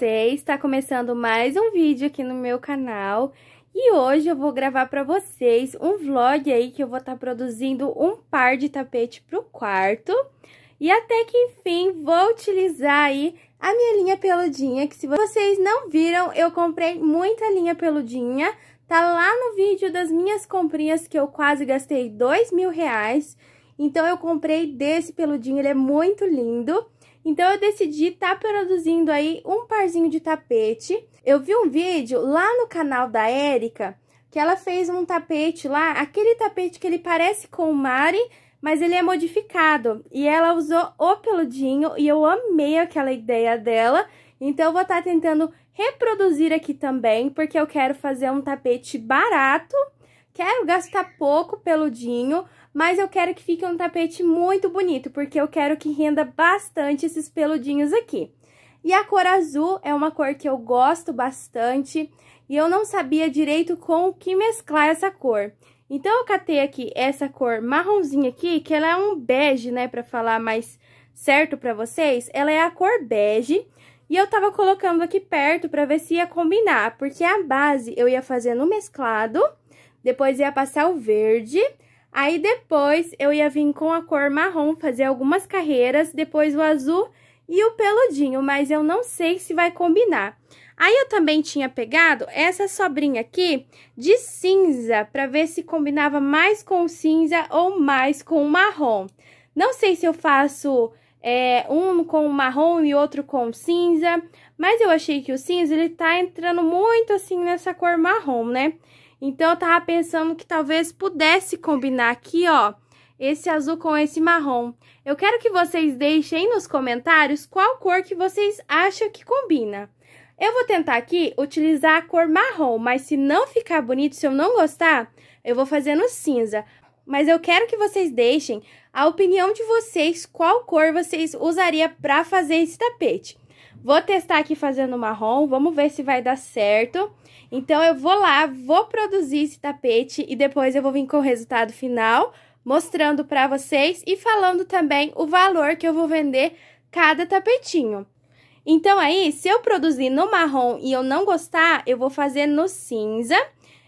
vocês? Está começando mais um vídeo aqui no meu canal e hoje eu vou gravar para vocês um vlog aí que eu vou estar tá produzindo um par de tapete para o quarto e até que enfim vou utilizar aí a minha linha peludinha que se vocês não viram eu comprei muita linha peludinha tá lá no vídeo das minhas comprinhas que eu quase gastei dois mil reais então eu comprei desse peludinho ele é muito lindo então eu decidi estar tá produzindo aí um parzinho de tapete. Eu vi um vídeo lá no canal da Érica que ela fez um tapete lá, aquele tapete que ele parece com o Mari, mas ele é modificado. E ela usou o peludinho e eu amei aquela ideia dela. Então eu vou estar tá tentando reproduzir aqui também, porque eu quero fazer um tapete barato, quero gastar pouco peludinho, mas eu quero que fique um tapete muito bonito, porque eu quero que renda bastante esses peludinhos aqui. E a cor azul é uma cor que eu gosto bastante, e eu não sabia direito com o que mesclar essa cor. Então, eu catei aqui essa cor marronzinha aqui, que ela é um bege, né, pra falar mais certo pra vocês. Ela é a cor bege, e eu tava colocando aqui perto pra ver se ia combinar, porque a base eu ia fazer no mesclado, depois ia passar o verde, Aí depois eu ia vir com a cor marrom, fazer algumas carreiras, depois o azul e o peludinho, mas eu não sei se vai combinar. Aí eu também tinha pegado essa sobrinha aqui de cinza, para ver se combinava mais com cinza ou mais com marrom. Não sei se eu faço é, um com marrom e outro com cinza, mas eu achei que o cinza ele tá entrando muito assim nessa cor marrom, né? Então, eu tava pensando que talvez pudesse combinar aqui, ó, esse azul com esse marrom. Eu quero que vocês deixem nos comentários qual cor que vocês acham que combina. Eu vou tentar aqui utilizar a cor marrom, mas se não ficar bonito, se eu não gostar, eu vou fazer no cinza. Mas eu quero que vocês deixem a opinião de vocês, qual cor vocês usaria para fazer esse tapete. Vou testar aqui fazendo marrom, vamos ver se vai dar certo. Então, eu vou lá, vou produzir esse tapete e depois eu vou vir com o resultado final, mostrando para vocês e falando também o valor que eu vou vender cada tapetinho. Então, aí, se eu produzir no marrom e eu não gostar, eu vou fazer no cinza.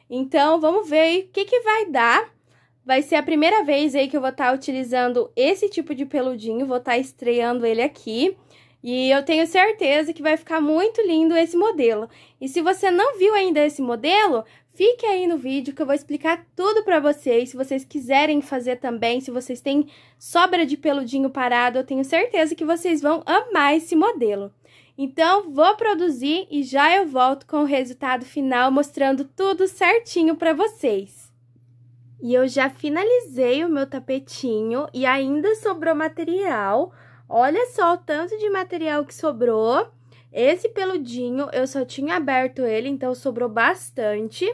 Então, vamos ver o que, que vai dar. Vai ser a primeira vez aí que eu vou estar tá utilizando esse tipo de peludinho, vou estar tá estreando ele aqui. E eu tenho certeza que vai ficar muito lindo esse modelo. E se você não viu ainda esse modelo, fique aí no vídeo que eu vou explicar tudo para vocês. Se vocês quiserem fazer também, se vocês têm sobra de peludinho parado, eu tenho certeza que vocês vão amar esse modelo. Então, vou produzir e já eu volto com o resultado final mostrando tudo certinho para vocês. E eu já finalizei o meu tapetinho e ainda sobrou material Olha só o tanto de material que sobrou. Esse peludinho, eu só tinha aberto ele, então sobrou bastante.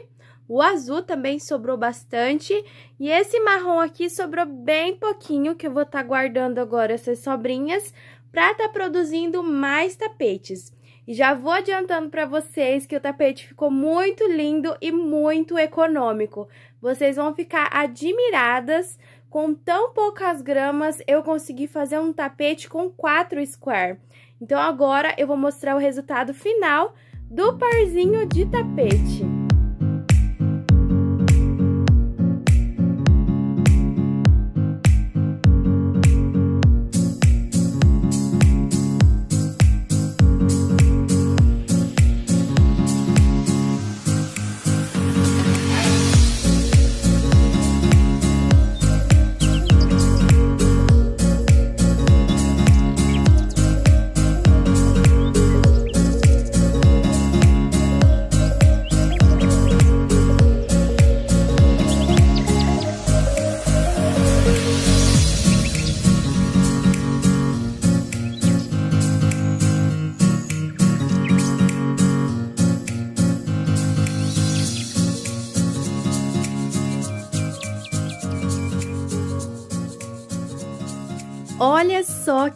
O azul também sobrou bastante. E esse marrom aqui sobrou bem pouquinho, que eu vou estar tá guardando agora essas sobrinhas para estar tá produzindo mais tapetes. E já vou adiantando para vocês que o tapete ficou muito lindo e muito econômico. Vocês vão ficar admiradas com tão poucas gramas, eu consegui fazer um tapete com 4 square. Então agora eu vou mostrar o resultado final do parzinho de tapete.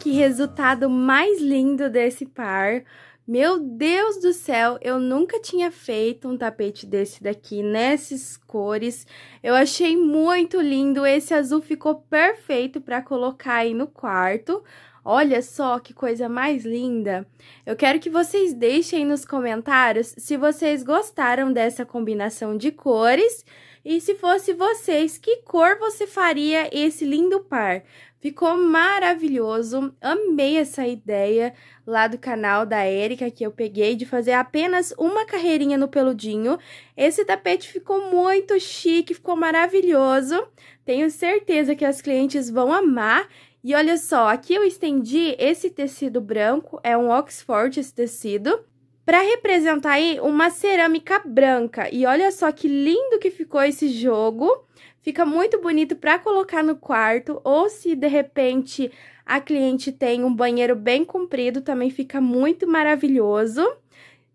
que resultado mais lindo desse par! Meu Deus do céu, eu nunca tinha feito um tapete desse daqui, nessas cores. Eu achei muito lindo, esse azul ficou perfeito para colocar aí no quarto. Olha só que coisa mais linda! Eu quero que vocês deixem nos comentários se vocês gostaram dessa combinação de cores e se fosse vocês, que cor você faria esse lindo par? Ficou maravilhoso, amei essa ideia lá do canal da Érica que eu peguei de fazer apenas uma carreirinha no peludinho. Esse tapete ficou muito chique, ficou maravilhoso. Tenho certeza que as clientes vão amar. E olha só, aqui eu estendi esse tecido branco, é um Oxford esse tecido, para representar aí uma cerâmica branca. E olha só que lindo que ficou esse jogo. Fica muito bonito para colocar no quarto ou se de repente a cliente tem um banheiro bem comprido, também fica muito maravilhoso.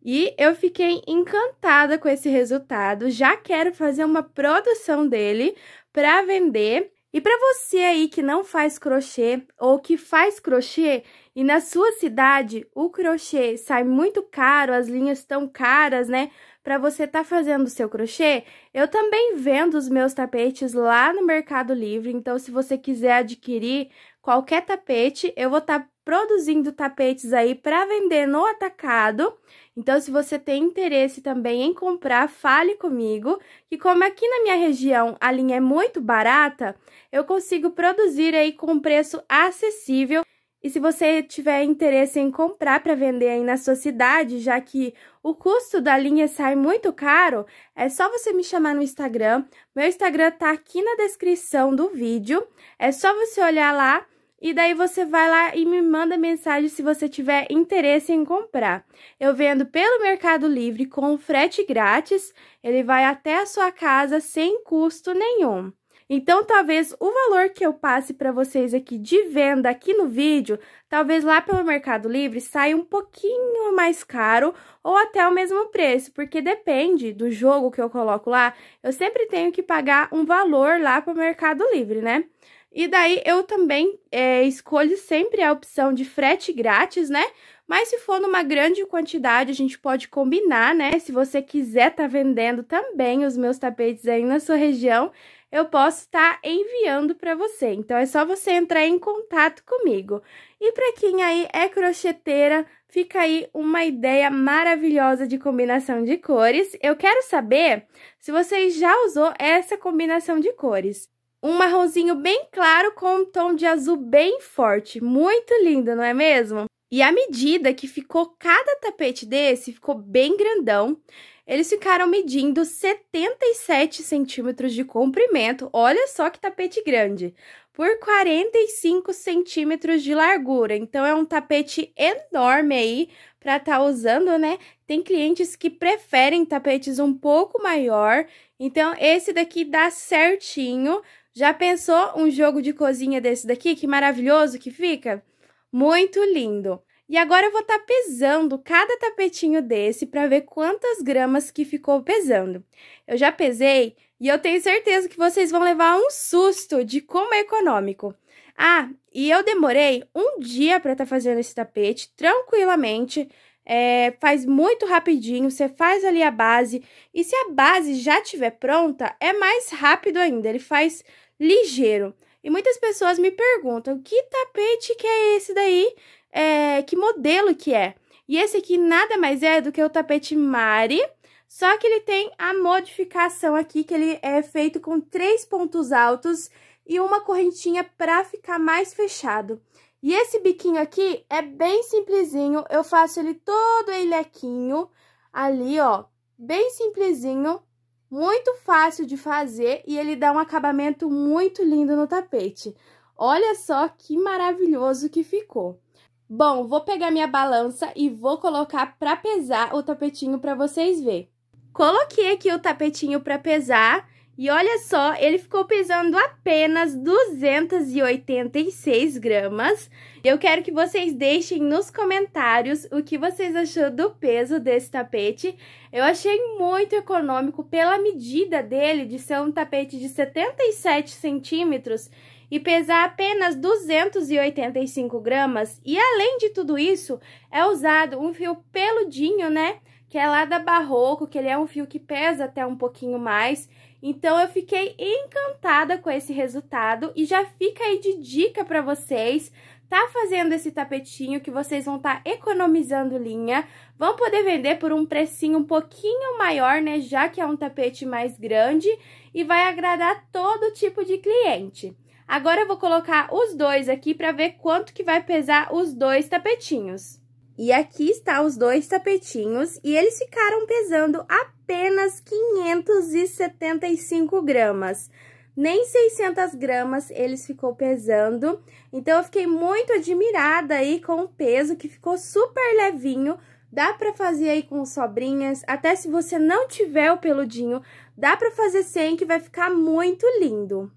E eu fiquei encantada com esse resultado, já quero fazer uma produção dele para vender. E para você aí que não faz crochê ou que faz crochê e na sua cidade o crochê sai muito caro, as linhas estão caras, né? para você estar tá fazendo o seu crochê. Eu também vendo os meus tapetes lá no Mercado Livre, então se você quiser adquirir qualquer tapete, eu vou estar tá produzindo tapetes aí para vender no atacado. Então, se você tem interesse também em comprar, fale comigo, que como aqui na minha região a linha é muito barata, eu consigo produzir aí com preço acessível e se você tiver interesse em comprar para vender aí na sua cidade, já que o custo da linha sai muito caro, é só você me chamar no Instagram. Meu Instagram tá aqui na descrição do vídeo. É só você olhar lá e daí você vai lá e me manda mensagem se você tiver interesse em comprar. Eu vendo pelo Mercado Livre com frete grátis, ele vai até a sua casa sem custo nenhum. Então, talvez o valor que eu passe para vocês aqui de venda aqui no vídeo, talvez lá pelo Mercado Livre saia um pouquinho mais caro ou até o mesmo preço, porque depende do jogo que eu coloco lá, eu sempre tenho que pagar um valor lá para o Mercado Livre, né? E daí eu também é, escolho sempre a opção de frete grátis, né? Mas se for numa grande quantidade, a gente pode combinar, né? Se você quiser tá vendendo também os meus tapetes aí na sua região, eu posso estar tá enviando para você. Então, é só você entrar em contato comigo. E para quem aí é crocheteira, fica aí uma ideia maravilhosa de combinação de cores. Eu quero saber se você já usou essa combinação de cores. Um marronzinho bem claro com um tom de azul bem forte. Muito lindo, não é mesmo? E à medida que ficou cada tapete desse, ficou bem grandão, eles ficaram medindo 77 centímetros de comprimento, olha só que tapete grande, por 45 centímetros de largura. Então, é um tapete enorme aí para estar tá usando, né? Tem clientes que preferem tapetes um pouco maior. Então, esse daqui dá certinho. Já pensou um jogo de cozinha desse daqui? Que maravilhoso que fica! Muito lindo! E agora eu vou estar tá pesando cada tapetinho desse para ver quantas gramas que ficou pesando. Eu já pesei e eu tenho certeza que vocês vão levar um susto de como é econômico. Ah, e eu demorei um dia para estar tá fazendo esse tapete tranquilamente. É, faz muito rapidinho, você faz ali a base. E se a base já estiver pronta, é mais rápido ainda, ele faz ligeiro. E muitas pessoas me perguntam, que tapete que é esse daí? é, que modelo que é. E esse aqui nada mais é do que o tapete Mari, só que ele tem a modificação aqui, que ele é feito com três pontos altos e uma correntinha para ficar mais fechado. E esse biquinho aqui é bem simplesinho, eu faço ele todo elequinho ali ó, bem simplesinho, muito fácil de fazer e ele dá um acabamento muito lindo no tapete. Olha só que maravilhoso que ficou! Bom, vou pegar minha balança e vou colocar para pesar o tapetinho para vocês verem. Coloquei aqui o tapetinho para pesar e olha só, ele ficou pesando apenas 286 gramas. Eu quero que vocês deixem nos comentários o que vocês acharam do peso desse tapete. Eu achei muito econômico pela medida dele de ser um tapete de 77 centímetros e pesar apenas 285 gramas. E além de tudo isso, é usado um fio peludinho, né? Que é lá da Barroco, que ele é um fio que pesa até um pouquinho mais. Então eu fiquei encantada com esse resultado e já fica aí de dica para vocês tá fazendo esse tapetinho que vocês vão estar tá economizando linha, vão poder vender por um precinho um pouquinho maior, né, já que é um tapete mais grande e vai agradar todo tipo de cliente. Agora eu vou colocar os dois aqui para ver quanto que vai pesar os dois tapetinhos. E aqui está os dois tapetinhos e eles ficaram pesando apenas 575 gramas. Nem 600 gramas eles ficou pesando, então eu fiquei muito admirada aí com o peso que ficou super levinho, dá para fazer aí com sobrinhas, até se você não tiver o peludinho, dá para fazer sem que vai ficar muito lindo.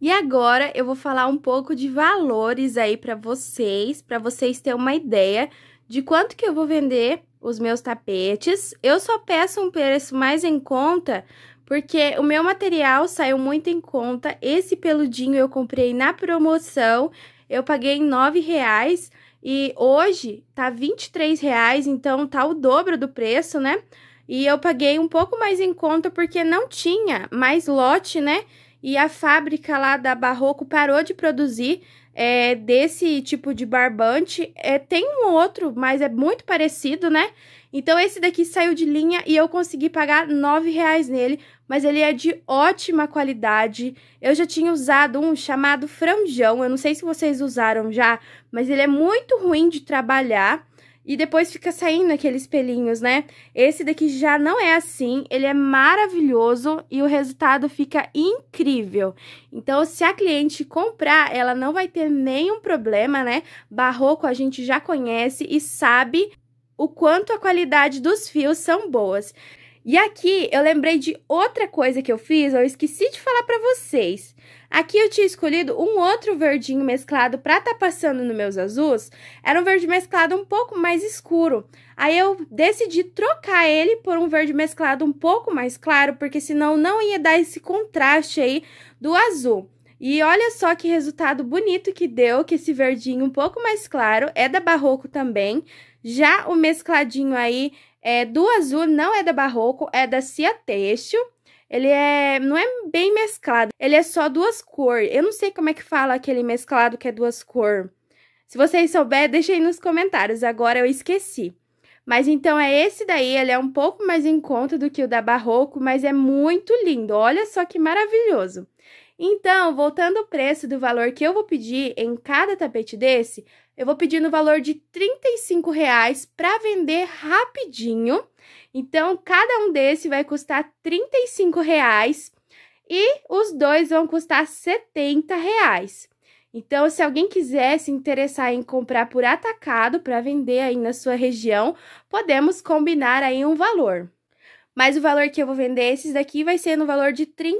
E agora eu vou falar um pouco de valores aí para vocês, para vocês terem uma ideia de quanto que eu vou vender os meus tapetes. Eu só peço um preço mais em conta, porque o meu material saiu muito em conta. Esse peludinho eu comprei na promoção, eu paguei R$ 9,00 e hoje tá R$ 23,00, então tá o dobro do preço, né? E eu paguei um pouco mais em conta porque não tinha mais lote, né? e a fábrica lá da Barroco parou de produzir é, desse tipo de barbante. É, tem um outro, mas é muito parecido, né? Então esse daqui saiu de linha e eu consegui pagar R$ reais nele, mas ele é de ótima qualidade. Eu já tinha usado um chamado franjão, eu não sei se vocês usaram já, mas ele é muito ruim de trabalhar e depois fica saindo aqueles pelinhos, né? Esse daqui já não é assim, ele é maravilhoso e o resultado fica incrível. Então, se a cliente comprar, ela não vai ter nenhum problema, né? Barroco a gente já conhece e sabe o quanto a qualidade dos fios são boas. E aqui eu lembrei de outra coisa que eu fiz, eu esqueci de falar para vocês. Aqui eu tinha escolhido um outro verdinho mesclado para estar tá passando nos meus azuis. Era um verde mesclado um pouco mais escuro. Aí eu decidi trocar ele por um verde mesclado um pouco mais claro, porque senão não ia dar esse contraste aí do azul. E olha só que resultado bonito que deu, que esse verdinho um pouco mais claro é da Barroco também. Já o mescladinho aí é do azul, não é da Barroco, é da Cia Têxtil. Ele é. Não é bem mesclado. Ele é só duas cores. Eu não sei como é que fala aquele mesclado que é duas cores. Se vocês souberem, deixem nos comentários. Agora eu esqueci. Mas então é esse daí, ele é um pouco mais em conta do que o da Barroco, mas é muito lindo. Olha só que maravilhoso. Então, voltando ao preço do valor que eu vou pedir em cada tapete desse, eu vou pedir no valor de R$ para vender rapidinho. Então, cada um desse vai custar R$ e os dois vão custar R$ Então, se alguém quiser se interessar em comprar por atacado para vender aí na sua região, podemos combinar aí um valor. Mas o valor que eu vou vender esses daqui vai ser no valor de R$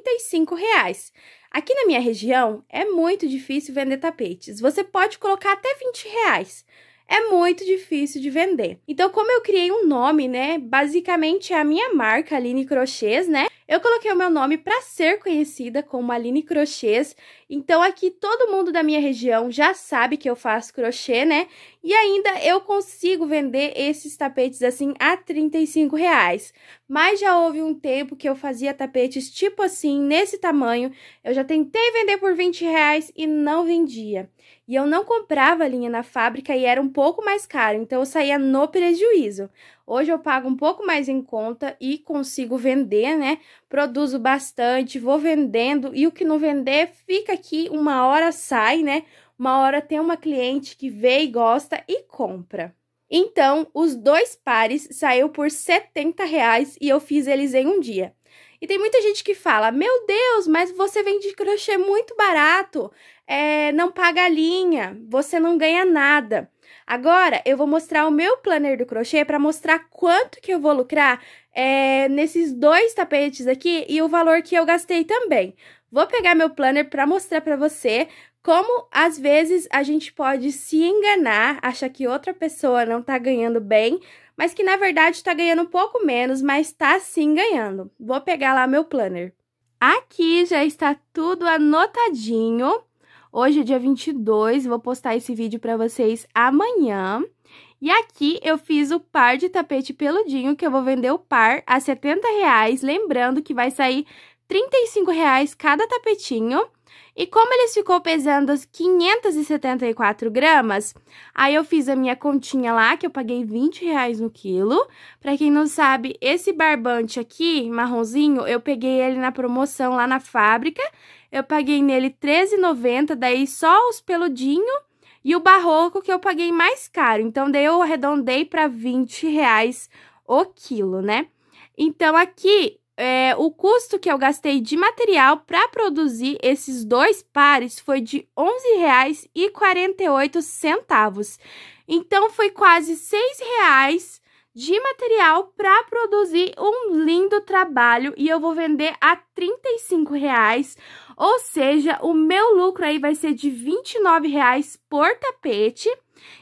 Aqui na minha região é muito difícil vender tapetes. Você pode colocar até 20 reais, é muito difícil de vender. Então, como eu criei um nome, né? Basicamente é a minha marca, Aline Crochês, né? Eu coloquei o meu nome para ser conhecida como Aline Crochês. Então, aqui todo mundo da minha região já sabe que eu faço crochê, né? E ainda eu consigo vender esses tapetes assim a 35 reais. Mas já houve um tempo que eu fazia tapetes tipo assim, nesse tamanho. Eu já tentei vender por 20 reais e não vendia. E eu não comprava linha na fábrica e era um pouco mais caro, então eu saía no prejuízo. Hoje eu pago um pouco mais em conta e consigo vender, né? Produzo bastante, vou vendendo e o que não vender fica aqui, uma hora sai, né? Uma hora tem uma cliente que vê e gosta e compra. Então, os dois pares saiu por 70 reais e eu fiz eles em um dia. E tem muita gente que fala: Meu Deus, mas você vende crochê muito barato é, não paga a linha, você não ganha nada. Agora, eu vou mostrar o meu planner do crochê para mostrar quanto que eu vou lucrar é, nesses dois tapetes aqui e o valor que eu gastei também. Vou pegar meu planner para mostrar para você como às vezes a gente pode se enganar, achar que outra pessoa não tá ganhando bem, mas que na verdade tá ganhando um pouco menos, mas tá sim ganhando. Vou pegar lá meu planner. Aqui já está tudo anotadinho. Hoje é dia 22, vou postar esse vídeo para vocês amanhã. E aqui eu fiz o par de tapete peludinho, que eu vou vender o par a 70 reais, lembrando que vai sair 35 reais cada tapetinho. E como eles ficou pesando 574 gramas, aí eu fiz a minha continha lá, que eu paguei 20 reais no quilo. Pra quem não sabe, esse barbante aqui, marronzinho, eu peguei ele na promoção lá na fábrica eu paguei nele R$13,90, daí só os peludinho e o barroco que eu paguei mais caro. Então, daí eu arredondei para R$20 o quilo, né? Então, aqui, é, o custo que eu gastei de material para produzir esses dois pares foi de R$11,48. Então, foi quase R$6,00 de material para produzir um lindo trabalho e eu vou vender a 35 reais ou seja, o meu lucro aí vai ser de R$29,00 por tapete.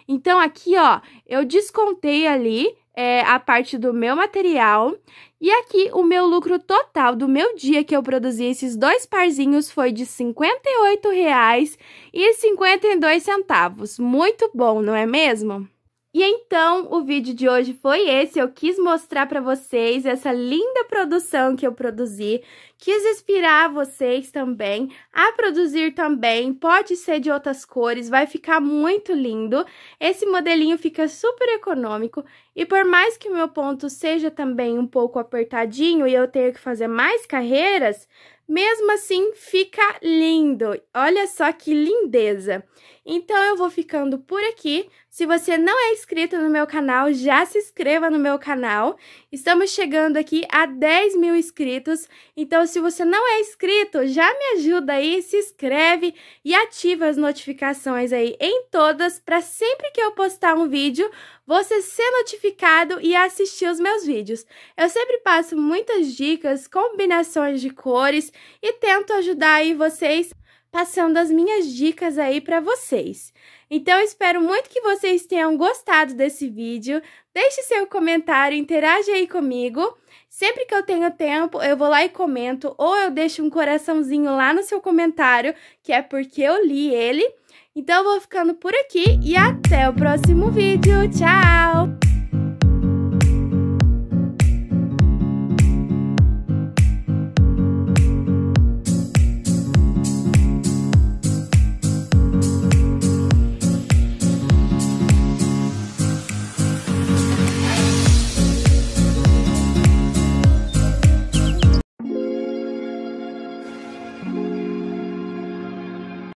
Então, aqui, ó, eu descontei ali é, a parte do meu material. E aqui, o meu lucro total do meu dia que eu produzi esses dois parzinhos foi de R$ 58,52. Muito bom, não é mesmo? E então, o vídeo de hoje foi esse. Eu quis mostrar para vocês essa linda produção que eu produzi. Quis inspirar vocês também a produzir também. Pode ser de outras cores, vai ficar muito lindo. Esse modelinho fica super econômico. E por mais que o meu ponto seja também um pouco apertadinho e eu tenha que fazer mais carreiras, mesmo assim fica lindo. Olha só que lindeza. Então eu vou ficando por aqui. Se você não é inscrito no meu canal, já se inscreva no meu canal. Estamos chegando aqui a 10 mil inscritos. Então se você não é inscrito, já me ajuda aí, se inscreve e ativa as notificações aí em todas para sempre que eu postar um vídeo, você ser notificado e assistir os meus vídeos. Eu sempre passo muitas dicas, combinações de cores e tento ajudar aí vocês passando as minhas dicas aí para vocês. Então, espero muito que vocês tenham gostado desse vídeo. Deixe seu comentário, interage aí comigo. Sempre que eu tenho tempo, eu vou lá e comento, ou eu deixo um coraçãozinho lá no seu comentário, que é porque eu li ele. Então, eu vou ficando por aqui e até o próximo vídeo. Tchau!